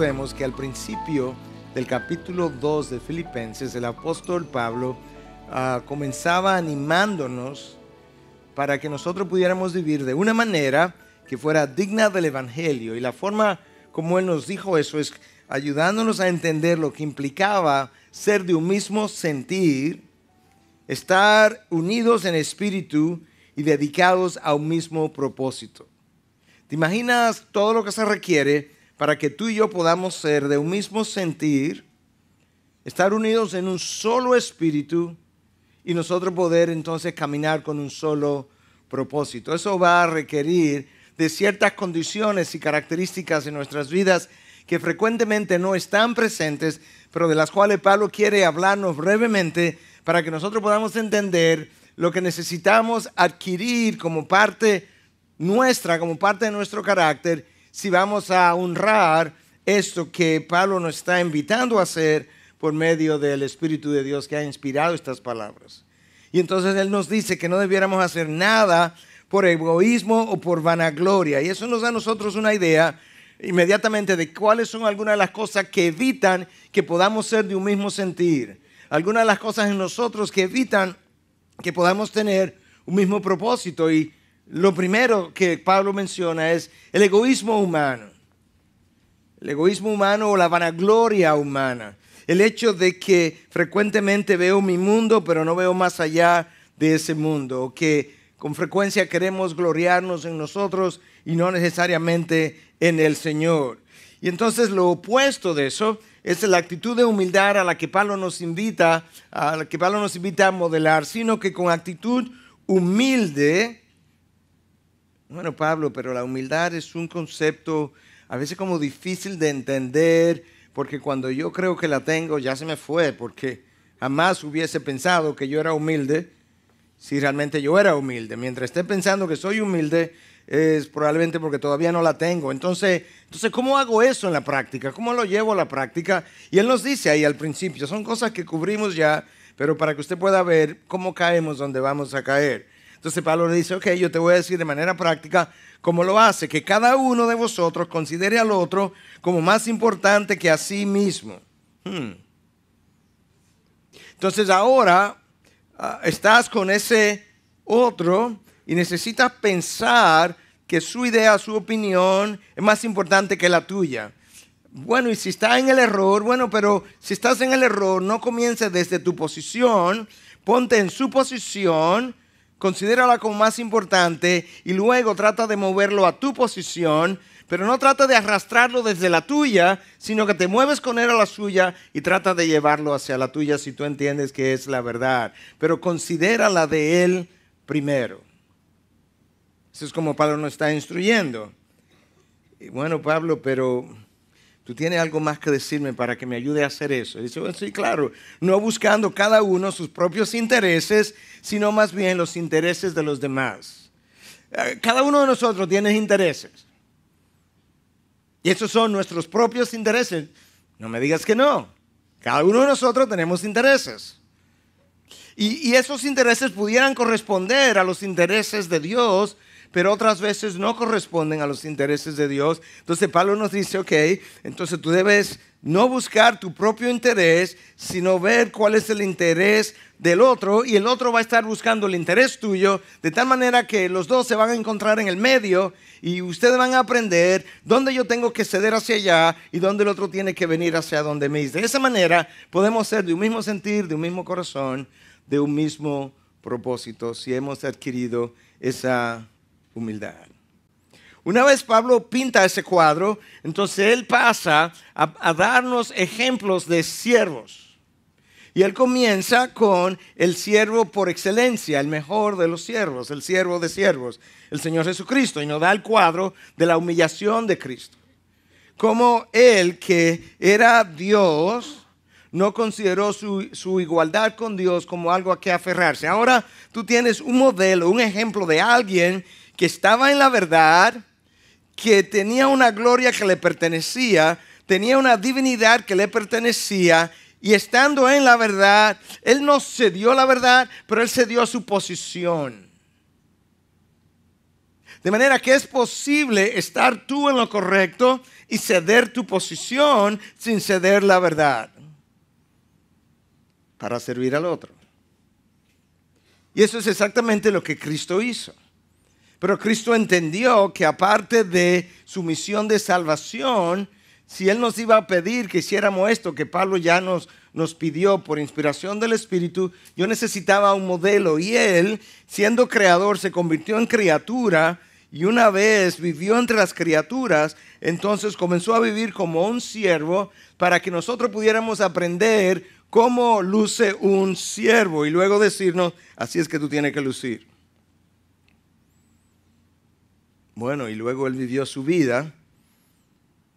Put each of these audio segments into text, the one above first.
vemos que al principio del capítulo 2 de Filipenses, el apóstol Pablo ah, comenzaba animándonos para que nosotros pudiéramos vivir de una manera que fuera digna del Evangelio. Y la forma como él nos dijo eso es ayudándonos a entender lo que implicaba ser de un mismo sentir, estar unidos en espíritu y dedicados a un mismo propósito. ¿Te imaginas todo lo que se requiere para que tú y yo podamos ser de un mismo sentir, estar unidos en un solo espíritu y nosotros poder entonces caminar con un solo propósito. Eso va a requerir de ciertas condiciones y características en nuestras vidas que frecuentemente no están presentes, pero de las cuales Pablo quiere hablarnos brevemente para que nosotros podamos entender lo que necesitamos adquirir como parte nuestra, como parte de nuestro carácter si vamos a honrar esto que Pablo nos está invitando a hacer por medio del Espíritu de Dios que ha inspirado estas palabras. Y entonces Él nos dice que no debiéramos hacer nada por egoísmo o por vanagloria. Y eso nos da a nosotros una idea inmediatamente de cuáles son algunas de las cosas que evitan que podamos ser de un mismo sentir. Algunas de las cosas en nosotros que evitan que podamos tener un mismo propósito. Y lo primero que Pablo menciona es el egoísmo humano. El egoísmo humano o la vanagloria humana. El hecho de que frecuentemente veo mi mundo, pero no veo más allá de ese mundo. O que con frecuencia queremos gloriarnos en nosotros y no necesariamente en el Señor. Y entonces lo opuesto de eso es la actitud de humildad a la que Pablo nos invita, a la que Pablo nos invita a modelar, sino que con actitud humilde bueno, Pablo, pero la humildad es un concepto a veces como difícil de entender, porque cuando yo creo que la tengo ya se me fue, porque jamás hubiese pensado que yo era humilde si realmente yo era humilde. Mientras esté pensando que soy humilde, es probablemente porque todavía no la tengo. Entonces, entonces, ¿cómo hago eso en la práctica? ¿Cómo lo llevo a la práctica? Y él nos dice ahí al principio, son cosas que cubrimos ya, pero para que usted pueda ver cómo caemos donde vamos a caer. Entonces Pablo le dice, ok, yo te voy a decir de manera práctica cómo lo hace, que cada uno de vosotros considere al otro como más importante que a sí mismo. Hmm. Entonces ahora ah, estás con ese otro y necesitas pensar que su idea, su opinión es más importante que la tuya. Bueno, y si está en el error, bueno, pero si estás en el error, no comiences desde tu posición, ponte en su posición considérala como más importante y luego trata de moverlo a tu posición, pero no trata de arrastrarlo desde la tuya, sino que te mueves con él a la suya y trata de llevarlo hacia la tuya si tú entiendes que es la verdad, pero considera la de él primero. Eso es como Pablo nos está instruyendo. Y bueno, Pablo, pero ¿Tú tienes algo más que decirme para que me ayude a hacer eso? Y dice, bueno, sí, claro, no buscando cada uno sus propios intereses, sino más bien los intereses de los demás. Eh, cada uno de nosotros tiene intereses. Y esos son nuestros propios intereses. No me digas que no. Cada uno de nosotros tenemos intereses. Y, y esos intereses pudieran corresponder a los intereses de Dios pero otras veces no corresponden a los intereses de Dios. Entonces Pablo nos dice, ok, entonces tú debes no buscar tu propio interés, sino ver cuál es el interés del otro y el otro va a estar buscando el interés tuyo, de tal manera que los dos se van a encontrar en el medio y ustedes van a aprender dónde yo tengo que ceder hacia allá y dónde el otro tiene que venir hacia donde me De esa manera podemos ser de un mismo sentir, de un mismo corazón, de un mismo propósito, si hemos adquirido esa humildad. Una vez Pablo pinta ese cuadro, entonces él pasa a, darnos ejemplos de siervos. Y él comienza con el siervo por excelencia, el mejor de los siervos, el siervo de siervos, el Señor Jesucristo, y nos da el cuadro de la humillación de Cristo. Como él que era Dios, no consideró su, su, igualdad con Dios como algo a que aferrarse. Ahora tú tienes un modelo, un ejemplo de alguien que estaba en la verdad, que tenía una gloria que le pertenecía, tenía una divinidad que le pertenecía, y estando en la verdad, él no cedió la verdad, pero él cedió a su posición. De manera que es posible estar tú en lo correcto y ceder tu posición sin ceder la verdad para servir al otro. Y eso es exactamente lo que Cristo hizo. Pero Cristo entendió que aparte de su misión de salvación, si Él nos iba a pedir que hiciéramos esto, que Pablo ya nos, nos pidió por inspiración del Espíritu, yo necesitaba un modelo y Él, siendo creador, se convirtió en criatura y una vez vivió entre las criaturas, entonces comenzó a vivir como un siervo para que nosotros pudiéramos aprender cómo luce un siervo y luego decirnos, así es que tú tienes que lucir. Bueno, y luego él vivió su vida,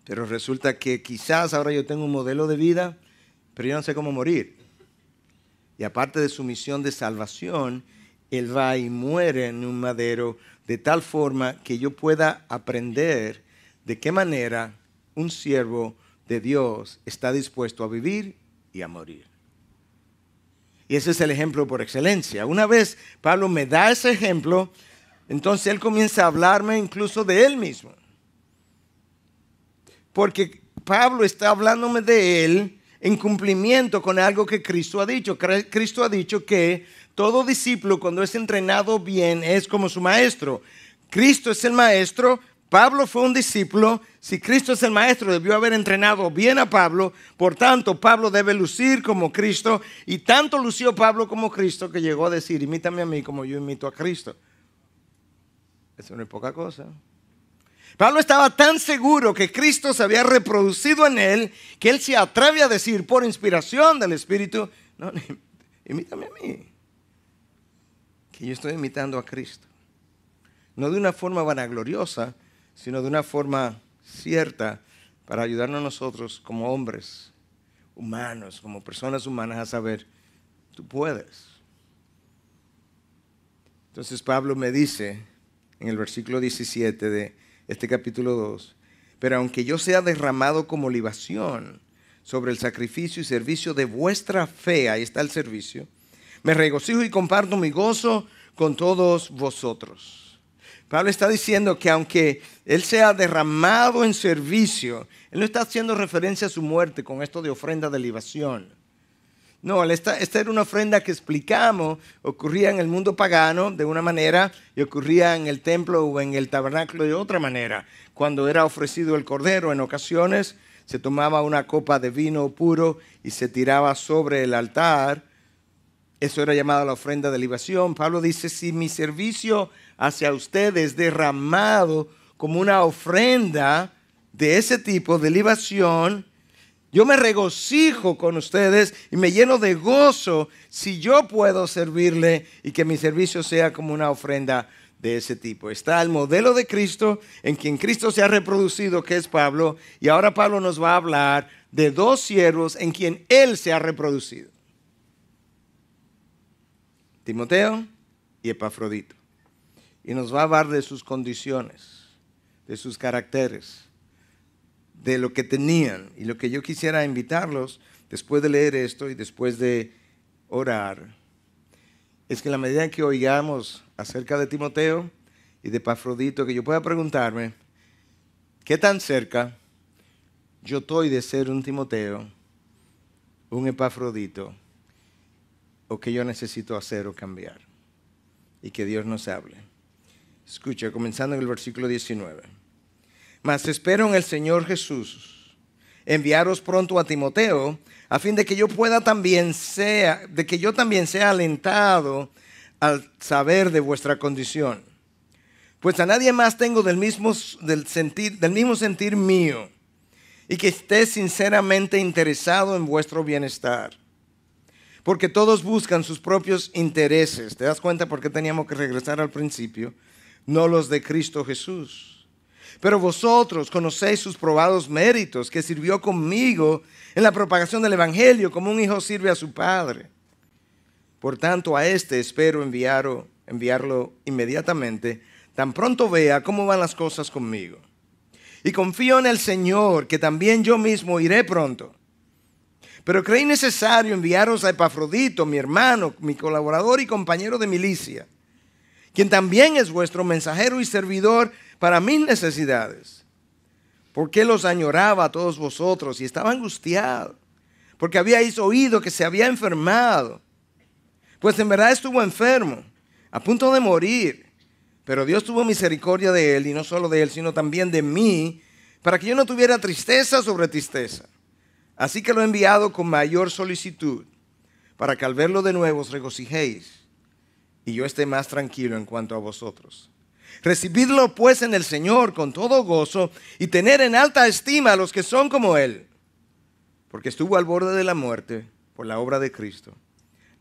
pero resulta que quizás ahora yo tengo un modelo de vida, pero yo no sé cómo morir. Y aparte de su misión de salvación, él va y muere en un madero de tal forma que yo pueda aprender de qué manera un siervo de Dios está dispuesto a vivir y a morir. Y ese es el ejemplo por excelencia. Una vez Pablo me da ese ejemplo, entonces él comienza a hablarme incluso de él mismo. Porque Pablo está hablándome de él en cumplimiento con algo que Cristo ha dicho. Cristo ha dicho que todo discípulo cuando es entrenado bien es como su maestro. Cristo es el maestro, Pablo fue un discípulo, si Cristo es el maestro debió haber entrenado bien a Pablo, por tanto Pablo debe lucir como Cristo y tanto lució Pablo como Cristo que llegó a decir, imítame a mí como yo imito a Cristo. Eso no es poca cosa. Pablo estaba tan seguro que Cristo se había reproducido en él que él se atreve a decir por inspiración del Espíritu, no, imítame a mí, que yo estoy imitando a Cristo. No de una forma vanagloriosa, sino de una forma cierta para ayudarnos a nosotros como hombres humanos, como personas humanas a saber, tú puedes. Entonces Pablo me dice, en el versículo 17 de este capítulo 2, pero aunque yo sea derramado como libación sobre el sacrificio y servicio de vuestra fe, ahí está el servicio, me regocijo y comparto mi gozo con todos vosotros. Pablo está diciendo que aunque él sea derramado en servicio, él no está haciendo referencia a su muerte con esto de ofrenda de libación no, esta, era una ofrenda que explicamos, ocurría en el mundo pagano de una manera y ocurría en el templo o en el tabernáculo de otra manera. Cuando era ofrecido el cordero, en ocasiones se tomaba una copa de vino puro y se tiraba sobre el altar. Eso era llamado la ofrenda de libación. Pablo dice, si mi servicio hacia ustedes derramado como una ofrenda de ese tipo de libación, yo me regocijo con ustedes y me lleno de gozo si yo puedo servirle y que mi servicio sea como una ofrenda de ese tipo. Está el modelo de Cristo en quien Cristo se ha reproducido, que es Pablo, y ahora Pablo nos va a hablar de dos siervos en quien Él se ha reproducido. Timoteo y Epafrodito. Y nos va a hablar de sus condiciones, de sus caracteres, de lo que tenían. Y lo que yo quisiera invitarlos, después de leer esto y después de orar, es que en la medida que oigamos acerca de Timoteo y de Epafrodito que yo pueda preguntarme, ¿qué tan cerca yo estoy de ser un Timoteo, un Epafrodito, o que yo necesito hacer o cambiar? Y que Dios nos hable. Escucha, comenzando en el versículo 19. Mas espero en el Señor Jesús enviaros pronto a Timoteo, a fin de que yo pueda también sea, de que yo también sea alentado al saber de vuestra condición. Pues a nadie más tengo del mismo, del sentir, del mismo sentir mío, y que esté sinceramente interesado en vuestro bienestar porque todos buscan sus propios intereses. ¿Te das cuenta por qué teníamos que regresar al principio? No los de Cristo Jesús. Pero vosotros conocéis sus probados méritos, que sirvió conmigo en la propagación del Evangelio, como un hijo sirve a su padre. Por tanto, a este espero enviarlo, enviarlo inmediatamente, tan pronto vea cómo van las cosas conmigo. Y confío en el Señor, que también yo mismo iré pronto. Pero creí necesario enviaros a Epafrodito, mi hermano, mi colaborador y compañero de milicia, quien también es vuestro mensajero y servidor para mis necesidades. Porque los añoraba a todos vosotros y estaba angustiado, porque habíais oído que se había enfermado. Pues en verdad estuvo enfermo, a punto de morir. Pero Dios tuvo misericordia de él, y no solo de él, sino también de mí, para que yo no tuviera tristeza sobre tristeza. Así que lo he enviado con mayor solicitud, para que al verlo de nuevo os regocijéis, y yo esté más tranquilo en cuanto a vosotros. Recibidlo pues en el Señor con todo gozo y tener en alta estima a los que son como Él, porque estuvo al borde de la muerte por la obra de Cristo,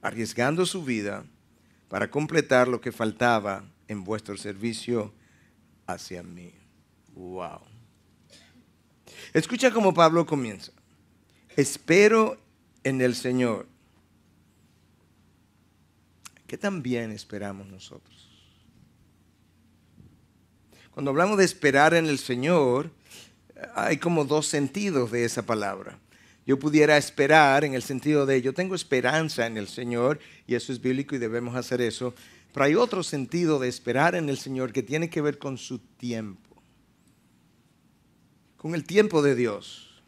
arriesgando su vida para completar lo que faltaba en vuestro servicio hacia mí. Wow. Escucha cómo Pablo comienza. Espero en el Señor. ¿Qué también esperamos nosotros? Cuando hablamos de esperar en el Señor, hay como dos sentidos de esa palabra. Yo pudiera esperar en el sentido de yo tengo esperanza en el Señor y eso es bíblico y debemos hacer eso. Pero hay otro sentido de esperar en el Señor que tiene que ver con su tiempo, con el tiempo de Dios.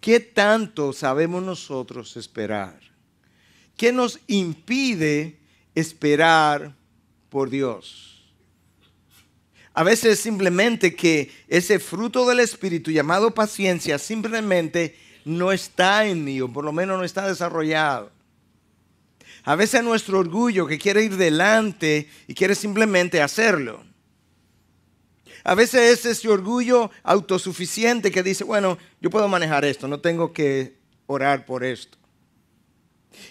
¿Qué tanto sabemos nosotros esperar? ¿Qué nos impide esperar por Dios? A veces simplemente que ese fruto del Espíritu llamado paciencia simplemente no está en mí o por lo menos no está desarrollado. A veces nuestro orgullo que quiere ir delante y quiere simplemente hacerlo. A veces es ese orgullo autosuficiente que dice, bueno, yo puedo manejar esto, no tengo que orar por esto.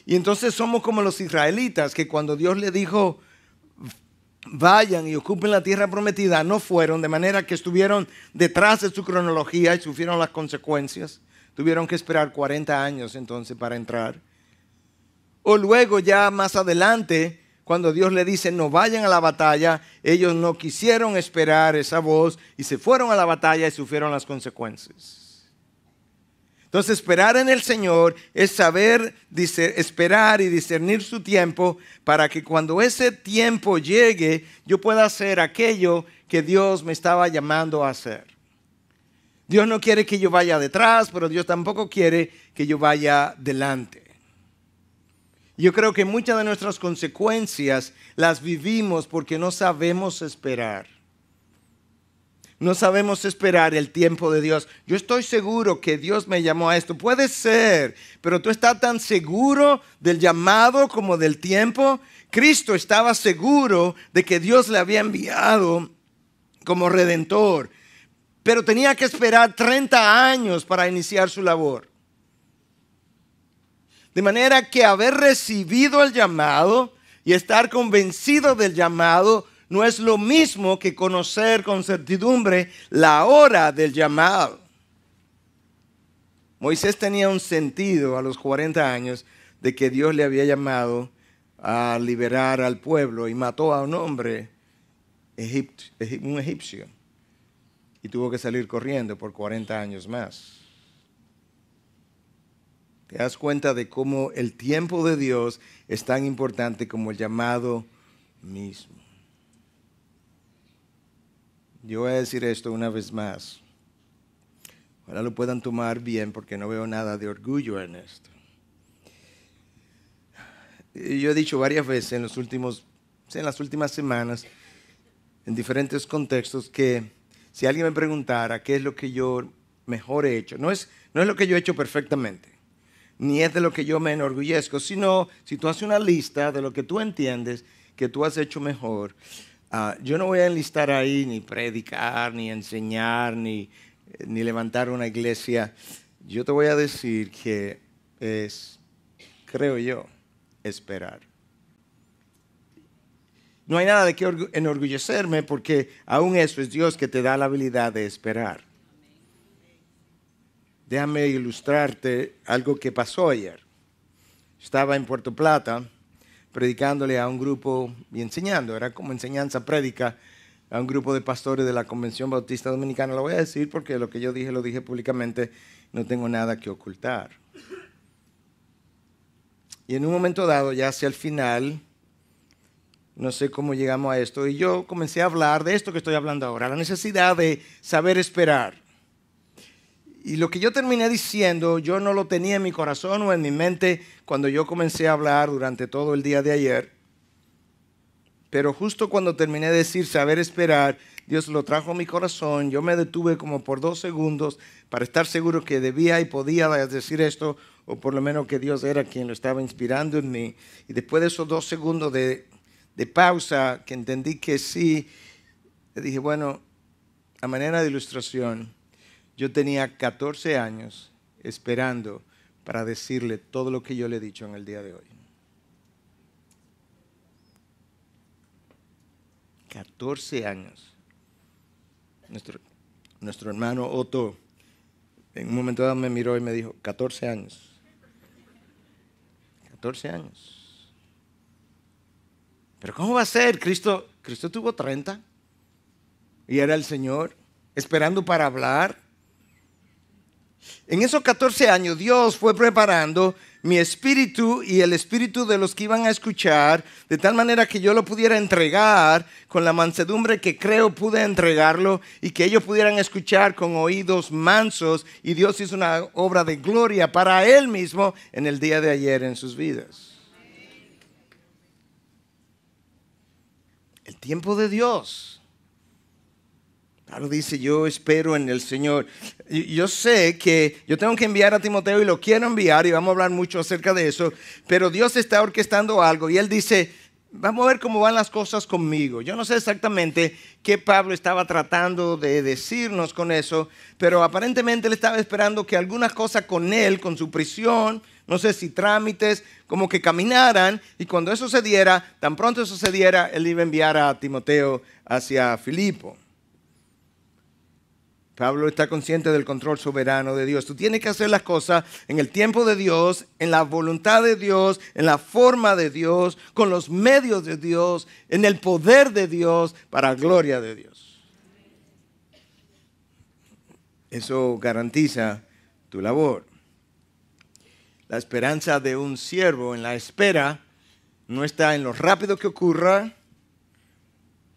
Y entonces somos como los israelitas que cuando Dios le dijo vayan y ocupen la tierra prometida, no fueron, de manera que estuvieron detrás de su cronología y sufrieron las consecuencias. Tuvieron que esperar 40 años entonces para entrar. O luego ya más adelante, cuando Dios le dice no vayan a la batalla, ellos no quisieron esperar esa voz y se fueron a la batalla y sufrieron las consecuencias. Entonces, esperar en el Señor es saber esperar y discernir su tiempo para que cuando ese tiempo llegue, yo pueda hacer aquello que Dios me estaba llamando a hacer. Dios no quiere que yo vaya detrás, pero Dios tampoco quiere que yo vaya delante. Yo creo que muchas de nuestras consecuencias las vivimos porque no sabemos esperar. No sabemos esperar el tiempo de Dios. Yo estoy seguro que Dios me llamó a esto. Puede ser, pero tú estás tan seguro del llamado como del tiempo. Cristo estaba seguro de que Dios le había enviado como redentor, pero tenía que esperar 30 años para iniciar su labor. De manera que haber recibido el llamado y estar convencido del llamado no es lo mismo que conocer con certidumbre la hora del llamado. Moisés tenía un sentido a los 40 años de que Dios le había llamado a liberar al pueblo y mató a un hombre, un egipcio, y tuvo que salir corriendo por 40 años más. Te das cuenta de cómo el tiempo de Dios es tan importante como el llamado mismo. Yo voy a decir esto una vez más. Ahora lo puedan tomar bien porque no veo nada de orgullo en esto. Yo he dicho varias veces en, los últimos, en las últimas semanas, en diferentes contextos, que si alguien me preguntara qué es lo que yo mejor he hecho, no es, no es lo que yo he hecho perfectamente, ni es de lo que yo me enorgullezco, sino si tú haces una lista de lo que tú entiendes que tú has hecho mejor, Ah, yo no voy a enlistar ahí ni predicar, ni enseñar, ni, ni levantar una iglesia. Yo te voy a decir que es, creo yo, esperar. No hay nada de qué enorgullecerme porque aún eso es Dios que te da la habilidad de esperar. Déjame ilustrarte algo que pasó ayer. Estaba en Puerto Plata predicándole a un grupo y enseñando, era como enseñanza prédica a un grupo de pastores de la Convención Bautista Dominicana. Lo voy a decir porque lo que yo dije lo dije públicamente, no tengo nada que ocultar. Y en un momento dado, ya hacia el final, no sé cómo llegamos a esto, y yo comencé a hablar de esto que estoy hablando ahora, la necesidad de saber esperar. Y lo que yo terminé diciendo, yo no lo tenía en mi corazón o en mi mente cuando yo comencé a hablar durante todo el día de ayer. Pero justo cuando terminé de decir saber esperar, Dios lo trajo a mi corazón. Yo me detuve como por dos segundos para estar seguro que debía y podía decir esto, o por lo menos que Dios era quien lo estaba inspirando en mí. Y después de esos dos segundos de, pausa, que entendí que sí, le dije, bueno, a manera de ilustración, yo tenía 14 años esperando para decirle todo lo que yo le he dicho en el día de hoy. 14 años. Nuestro, nuestro hermano Otto en un momento dado me miró y me dijo, 14 años. 14 años. Pero ¿cómo va a ser? Cristo, Cristo tuvo 30 y era el Señor esperando para hablar en esos 14 años Dios fue preparando mi espíritu y el espíritu de los que iban a escuchar, de tal manera que yo lo pudiera entregar con la mansedumbre que creo pude entregarlo y que ellos pudieran escuchar con oídos mansos y Dios hizo una obra de gloria para Él mismo en el día de ayer en sus vidas. El tiempo de Dios Pablo dice, yo espero en el Señor. Yo sé que yo tengo que enviar a Timoteo y lo quiero enviar y vamos a hablar mucho acerca de eso, pero Dios está orquestando algo y él dice, vamos a ver cómo van las cosas conmigo. Yo no sé exactamente qué Pablo estaba tratando de decirnos con eso, pero aparentemente él estaba esperando que alguna cosa con él, con su prisión, no sé si trámites, como que caminaran y cuando eso sucediera tan pronto eso él iba a enviar a Timoteo hacia Filipo. Pablo está consciente del control soberano de Dios. Tú tienes que hacer las cosas en el tiempo de Dios, en la voluntad de Dios, en la forma de Dios, con los medios de Dios, en el poder de Dios, para la gloria de Dios. Eso garantiza tu labor. La esperanza de un siervo en la espera no está en lo rápido que ocurra,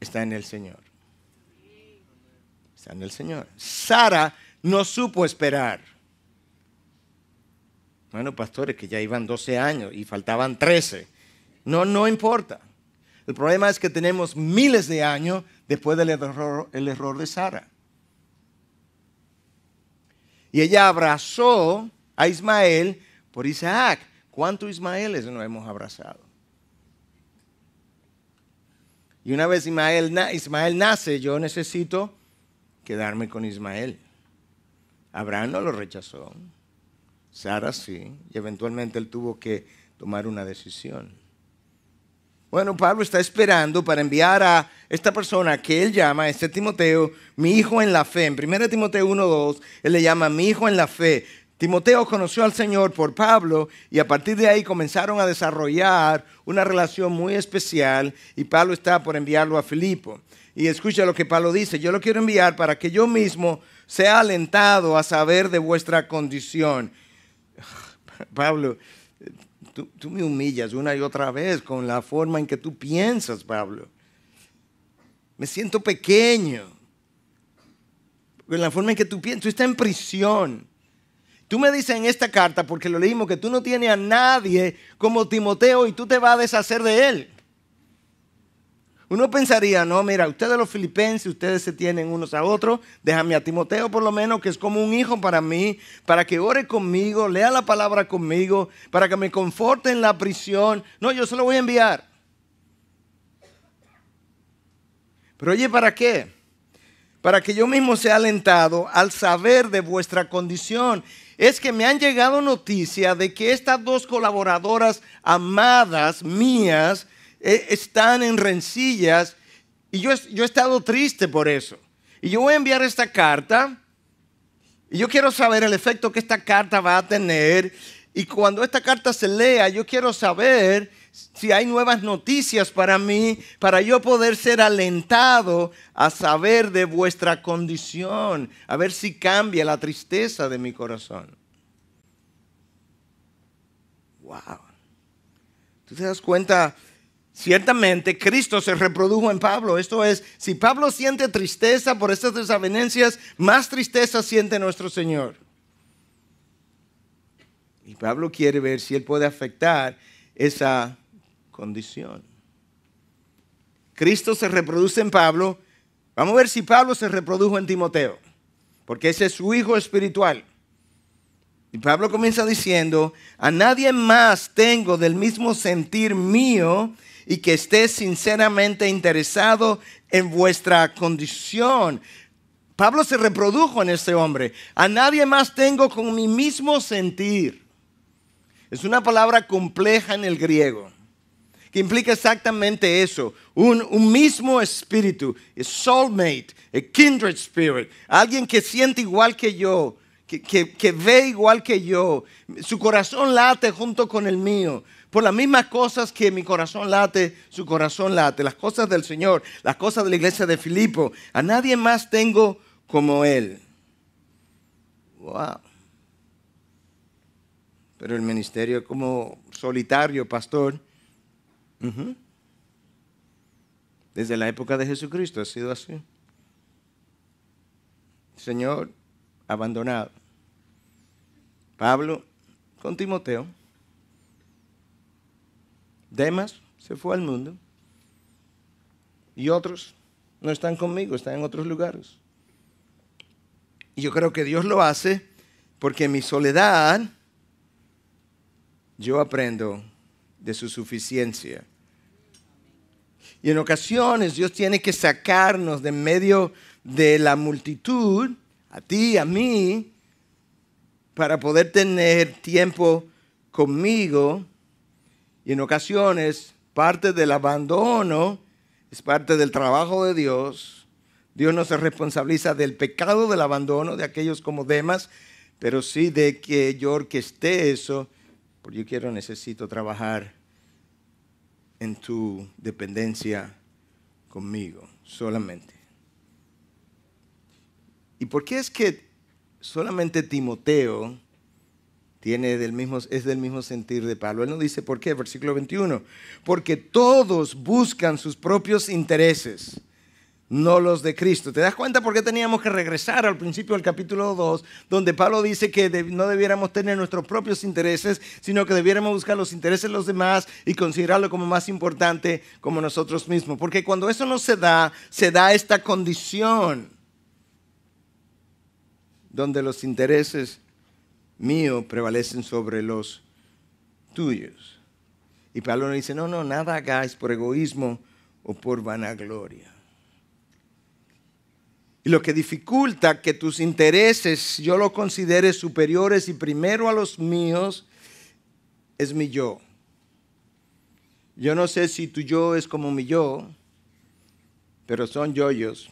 está en el Señor en el Señor. Sara no supo esperar. Bueno, pastores, que ya iban 12 años y faltaban 13. No, no importa. El problema es que tenemos miles de años después del error, el error de Sara. Y ella abrazó a Ismael por Isaac. ¿Cuántos Ismaeles no hemos abrazado? Y una vez Ismael nace, yo necesito quedarme con Ismael. Abraham no lo rechazó, Sara sí, y eventualmente él tuvo que tomar una decisión. Bueno, Pablo está esperando para enviar a esta persona que él llama, este Timoteo, mi hijo en la fe. En 1 Timoteo 1.2, él le llama mi hijo en la fe. Timoteo conoció al Señor por Pablo y a partir de ahí comenzaron a desarrollar una relación muy especial y Pablo está por enviarlo a Filipo. Y escucha lo que Pablo dice, yo lo quiero enviar para que yo mismo sea alentado a saber de vuestra condición. Pablo, tú, me humillas una y otra vez con la forma en que tú piensas, Pablo. Me siento pequeño. Con la forma en que tú piensas, tú estás en prisión. Tú me dices en esta carta, porque lo leímos, que tú no tienes a nadie como Timoteo y tú te vas a deshacer de él. Uno pensaría, no, mira, ustedes los filipenses, ustedes se tienen unos a otros, déjame a Timoteo por lo menos, que es como un hijo para mí, para que ore conmigo, lea la palabra conmigo, para que me conforte en la prisión. No, yo se lo voy a enviar. Pero oye, ¿para qué? Para que yo mismo sea alentado al saber de vuestra condición. Es que me han llegado noticias de que estas dos colaboradoras amadas mías, e, están en rencillas y yo, yo he estado triste por eso. Y yo voy a enviar esta carta y yo quiero saber el efecto que esta carta va a tener. Y cuando esta carta se lea, yo quiero saber si hay nuevas noticias para mí, para yo poder ser alentado a saber de vuestra condición, a ver si cambia la tristeza de mi corazón. Wow. ¿Tú te das cuenta Ciertamente Cristo se reprodujo en Pablo. Esto es, si Pablo siente tristeza por estas desavenencias, más tristeza siente nuestro Señor. Y Pablo quiere ver si él puede afectar esa condición. Cristo se reproduce en Pablo. Vamos a ver si Pablo se reprodujo en Timoteo, porque ese es su hijo espiritual. Y Pablo comienza diciendo, a nadie más tengo del mismo sentir mío y que esté sinceramente interesado en vuestra condición. Pablo se reprodujo en este hombre. A nadie más tengo con mi mismo sentir. Es una palabra compleja en el griego que implica exactamente eso, un, mismo espíritu, a soulmate, a kindred spirit, alguien que siente igual que yo, que, ve igual que yo. Su corazón late junto con el mío. Por las mismas cosas que mi corazón late, su corazón late. Las cosas del Señor, las cosas de la iglesia de Filipo. A nadie más tengo como Él. Wow. Pero el ministerio como solitario, pastor. Desde la época de Jesucristo ha sido así. Señor, abandonado. Pablo con Timoteo. Demas se fue al mundo. Y otros no están conmigo, están en otros lugares. Y yo creo que Dios lo hace porque en mi soledad yo aprendo de su suficiencia. Y en ocasiones Dios tiene que sacarnos de medio de la multitud a ti, a mí, para poder tener tiempo conmigo. Y en ocasiones parte del abandono es parte del trabajo de Dios. Dios no se responsabiliza del pecado del abandono de aquellos como demás, pero sí de que yo orquesté eso, porque yo quiero, necesito trabajar en tu dependencia conmigo solamente. ¿Y por qué es que solamente Timoteo tiene del mismo, es del mismo sentir de Pablo? Él no dice por qué, versículo 21. Porque todos buscan sus propios intereses, no los de Cristo. ¿Te das cuenta por qué teníamos que regresar al principio del capítulo 2, donde Pablo dice que no debiéramos tener nuestros propios intereses, sino que debiéramos buscar los intereses de los demás y considerarlo como más importante como nosotros mismos? Porque cuando eso no se da, se da esta condición donde los intereses míos prevalecen sobre los tuyos. Y Pablo dice, no, no, nada hagáis por egoísmo o por vanagloria. Y lo que dificulta que tus intereses yo los considere superiores y primero a los míos es mi yo. Yo no sé si tu yo es como mi yo, pero son yoyos.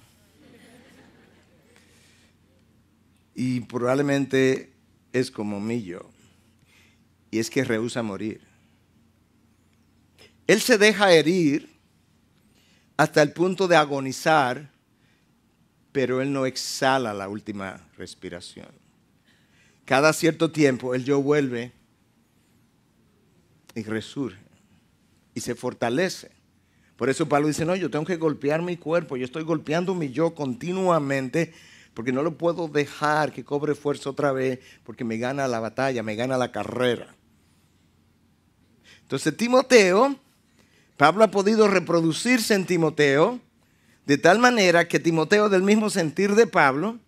Y probablemente es como mi yo. Y es que rehúsa morir. Él se deja herir hasta el punto de agonizar, pero él no exhala la última respiración. Cada cierto tiempo el yo vuelve y resurge y se fortalece. Por eso Pablo dice, no, yo tengo que golpear mi cuerpo, yo estoy golpeando mi yo continuamente porque no lo puedo dejar que cobre fuerza otra vez, porque me gana la batalla, me gana la carrera. Entonces Timoteo, Pablo ha podido reproducirse en Timoteo, de tal manera que Timoteo, del mismo sentir de Pablo,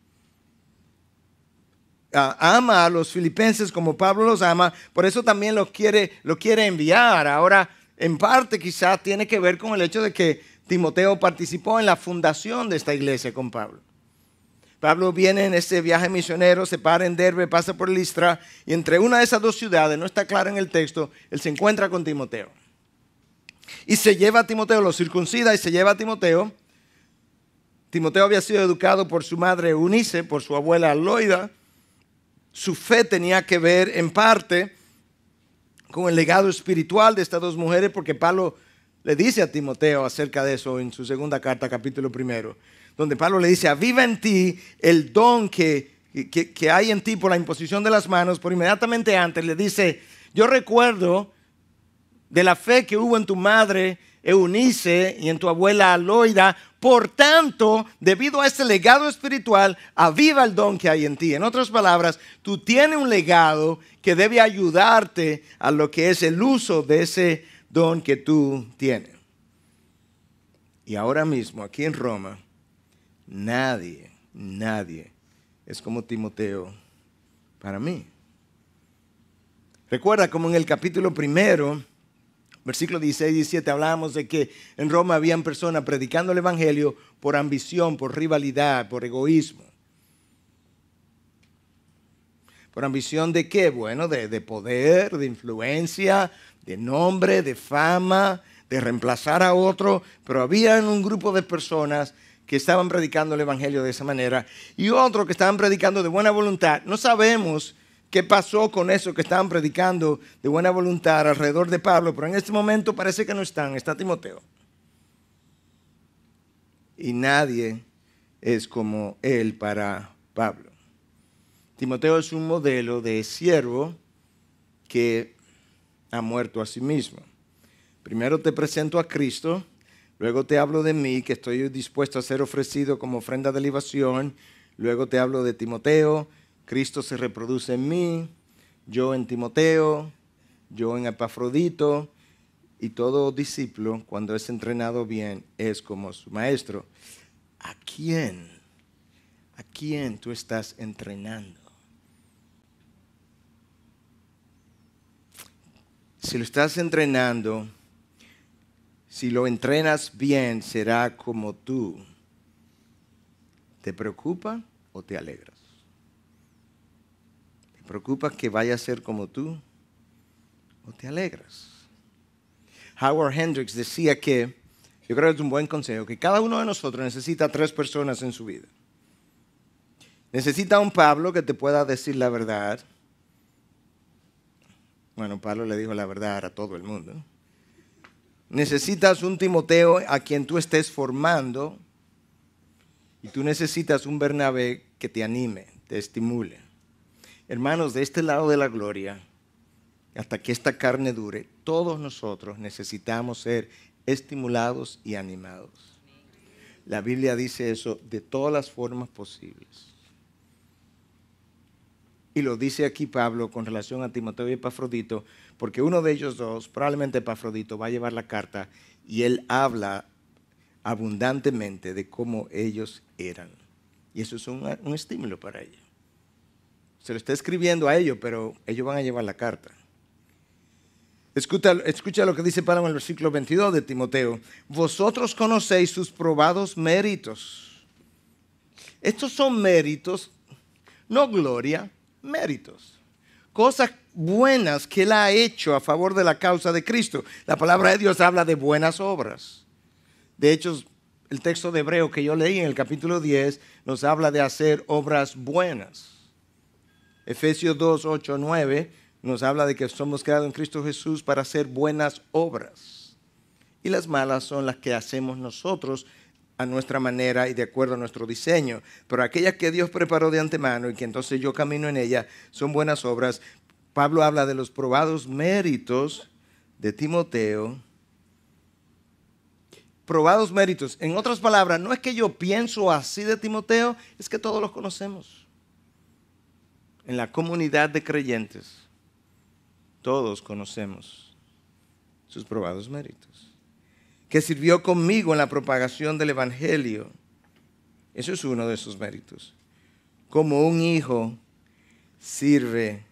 ama a los filipenses como Pablo los ama, por eso también los quiere, quiere enviar. Ahora, en parte quizás tiene que ver con el hecho de que Timoteo participó en la fundación de esta iglesia con Pablo. Pablo viene en ese viaje misionero, se para en Derbe, pasa por Listra, y entre una de esas dos ciudades, no está claro en el texto, él se encuentra con Timoteo. Y se lleva a Timoteo, lo circuncida y se lleva a Timoteo. Timoteo había sido educado por su madre Eunice, por su abuela Loida. Su fe tenía que ver en parte con el legado espiritual de estas dos mujeres, porque Pablo le dice a Timoteo acerca de eso en su segunda carta, capítulo primero donde Pablo le dice, aviva en ti el don que, hay en ti por la imposición de las manos, por inmediatamente antes le dice, yo recuerdo de la fe que hubo en tu madre Eunice y en tu abuela Aloida. Por tanto, debido a este legado espiritual, aviva el don que hay en ti. En otras palabras, tú tienes un legado que debe ayudarte a lo que es el uso de ese don que tú tienes. Y ahora mismo, aquí en Roma, Nadie, nadie es como Timoteo para mí. Recuerda como en el capítulo primero, versículo 16 y 17, hablábamos de que en Roma habían personas predicando el Evangelio por ambición, por rivalidad, por egoísmo. ¿Por ambición de qué? Bueno, de, de poder, de influencia, de nombre, de fama, de reemplazar a otro. Pero había un grupo de personas que estaban predicando el Evangelio de esa manera y otro que estaban predicando de buena voluntad. No sabemos qué pasó con eso que estaban predicando de buena voluntad alrededor de Pablo, pero en este momento parece que no están, está Timoteo. Y nadie es como él para Pablo. Timoteo es un modelo de siervo que ha muerto a sí mismo. Primero te presento a Cristo Luego te hablo de mí, que estoy dispuesto a ser ofrecido como ofrenda de libación. Luego te hablo de Timoteo, Cristo se reproduce en mí, yo en Timoteo, yo en Epafrodito. Y todo discípulo, cuando es entrenado bien, es como su maestro. ¿A quién? ¿A quién tú estás entrenando? Si lo estás entrenando si lo entrenas bien, será como tú. ¿Te preocupa o te alegras? ¿Te preocupa que vaya a ser como tú o te alegras? Howard Hendricks decía que, yo creo que es un buen consejo, que cada uno de nosotros necesita tres personas en su vida. Necesita un Pablo que te pueda decir la verdad. Bueno, Pablo le dijo la verdad a todo el mundo Necesitas un Timoteo a quien tú estés formando y tú necesitas un Bernabé que te anime, te estimule. Hermanos, de este lado de la gloria, hasta que esta carne dure, todos nosotros necesitamos ser estimulados y animados. La Biblia dice eso de todas las formas posibles. Y lo dice aquí Pablo con relación a Timoteo y Epafrodito, porque uno de ellos dos, probablemente Epafrodito, va a llevar la carta y él habla abundantemente de cómo ellos eran. Y eso es un, estímulo para ellos. Se lo está escribiendo a ellos, pero ellos van a llevar la carta. Escucha, escucha, lo que dice Pablo en el versículo 22 de Timoteo. Vosotros conocéis sus probados méritos. Estos son méritos, no gloria, méritos. Cosas buenas que Él ha hecho a favor de la causa de Cristo. La palabra de Dios habla de buenas obras. De hecho, el texto de Hebreo que yo leí en el capítulo 10 nos habla de hacer obras buenas. Efesios 2, 8, 9 nos habla de que somos creados en Cristo Jesús para hacer buenas obras. Y las malas son las que hacemos nosotros a nuestra manera y de acuerdo a nuestro diseño. Pero aquellas que Dios preparó de antemano y que entonces yo camino en ellas son buenas obras Pablo habla de los probados méritos de Timoteo. Probados méritos. En otras palabras, no es que yo pienso así de Timoteo, es que todos los conocemos. En la comunidad de creyentes, todos conocemos sus probados méritos. Que sirvió conmigo en la propagación del Evangelio. Eso es uno de sus méritos. Como un hijo sirve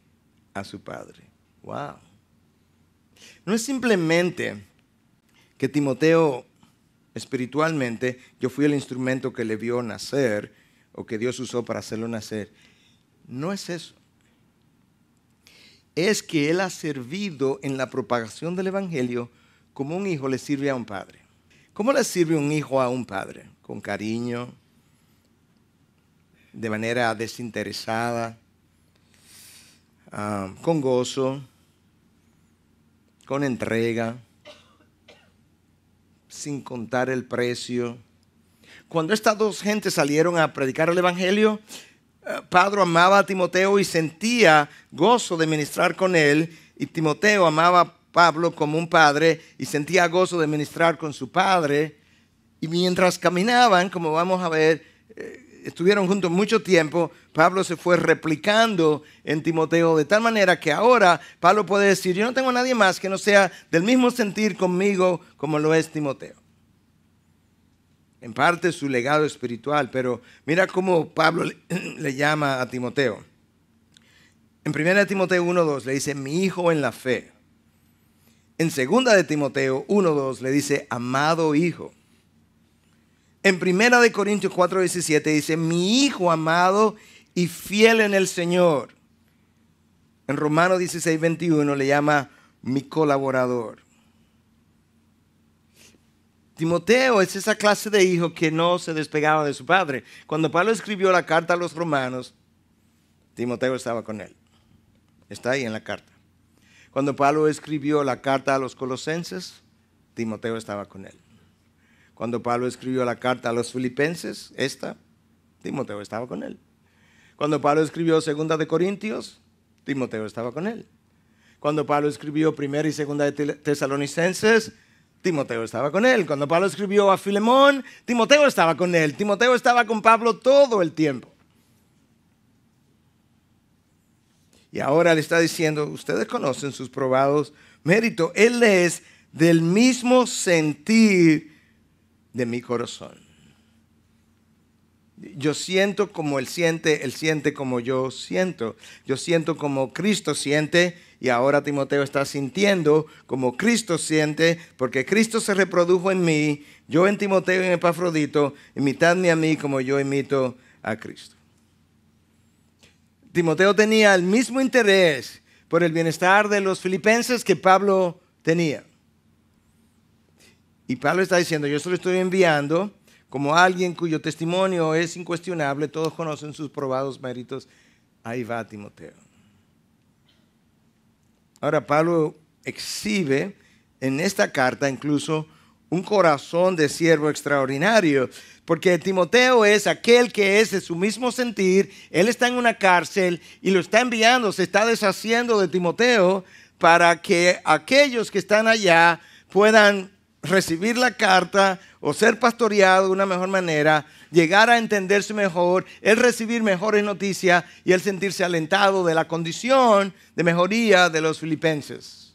a su padre. ¡Wow! No es simplemente que Timoteo espiritualmente, yo fui el instrumento que le vio nacer o que Dios usó para hacerlo nacer. No es eso. Es que él ha servido en la propagación del Evangelio como un hijo le sirve a un padre. ¿Cómo le sirve un hijo a un padre? Con cariño, de manera desinteresada, Ah, con gozo, con entrega, sin contar el precio. Cuando estas dos gentes salieron a predicar el Evangelio, eh, Padre amaba a Timoteo y sentía gozo de ministrar con él, y Timoteo amaba a Pablo como un padre y sentía gozo de ministrar con su padre. Y mientras caminaban, como vamos a ver, estuvieron juntos mucho tiempo, Pablo se fue replicando en Timoteo de tal manera que ahora Pablo puede decir, yo no tengo a nadie más que no sea del mismo sentir conmigo como lo es Timoteo. En parte su legado espiritual, pero mira cómo Pablo le llama a Timoteo. En primera de Timoteo 1.2 le dice, mi hijo en la fe. En segunda de Timoteo 1.2 le dice, amado hijo. En Primera de Corintios 4, 17 dice, mi hijo amado y fiel en el Señor. En Romanos 16, 21 le llama mi colaborador. Timoteo es esa clase de hijo que no se despegaba de su padre. Cuando Pablo escribió la carta a los romanos, Timoteo estaba con él. Está ahí en la carta. Cuando Pablo escribió la carta a los colosenses, Timoteo estaba con él cuando Pablo escribió la carta a los filipenses, esta, Timoteo estaba con él. Cuando Pablo escribió Segunda de Corintios, Timoteo estaba con él. Cuando Pablo escribió Primera y Segunda de Tesalonicenses, Timoteo estaba con él. Cuando Pablo escribió a Filemón, Timoteo estaba con él. Timoteo estaba con Pablo todo el tiempo. Y ahora le está diciendo, ustedes conocen sus probados méritos. Él es del mismo sentir de mi corazón. Yo siento como Él siente, Él siente como yo siento. Yo siento como Cristo siente y ahora Timoteo está sintiendo como Cristo siente, porque Cristo se reprodujo en mí, yo en Timoteo y en Epafrodito, imitadme a mí como yo imito a Cristo. Timoteo tenía el mismo interés por el bienestar de los filipenses que Pablo tenía. Y Pablo está diciendo, yo se lo estoy enviando como alguien cuyo testimonio es incuestionable, todos conocen sus probados méritos. Ahí va Timoteo. Ahora Pablo exhibe en esta carta incluso un corazón de siervo extraordinario, porque Timoteo es aquel que es de su mismo sentir, él está en una cárcel y lo está enviando, se está deshaciendo de Timoteo para que aquellos que están allá puedan recibir la carta o ser pastoreado de una mejor manera, llegar a entenderse mejor, el recibir mejores noticias y el sentirse alentado de la condición de mejoría de los filipenses.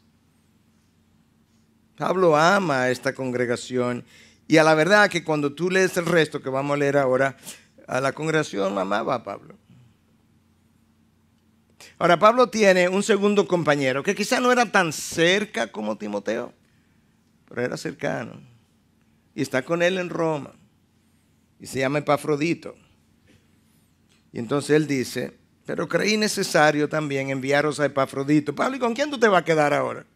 Pablo ama a esta congregación y a la verdad que cuando tú lees el resto que vamos a leer ahora, a la congregación amaba a Pablo. Ahora, Pablo tiene un segundo compañero que quizá no era tan cerca como Timoteo pero era cercano. Y está con él en Roma. Y se llama Epafrodito. Y entonces él dice, pero creí necesario también enviaros a Epafrodito. Pablo, ¿y con quién tú te vas a quedar ahora?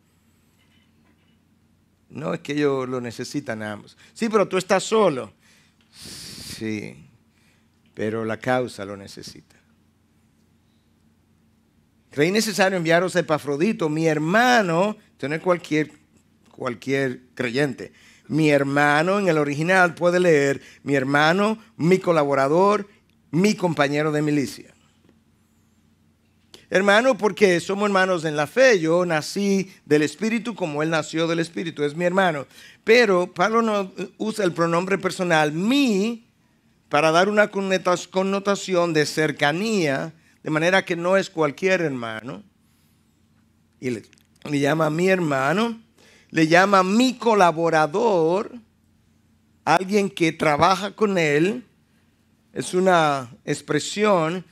No, es que ellos lo necesitan ambos. Sí, pero tú estás solo. Sí, pero la causa lo necesita. Creí necesario enviaros a Epafrodito, mi hermano, tener cualquier cualquier creyente. Mi hermano en el original puede leer mi hermano, mi colaborador, mi compañero de milicia. Hermano, porque somos hermanos en la fe. Yo nací del Espíritu como él nació del Espíritu, es mi hermano. Pero Pablo no usa el pronombre personal mi para dar una connotación de cercanía, de manera que no es cualquier hermano. Y le, le llama mi hermano le llama mi colaborador, alguien que trabaja con él. Es una expresión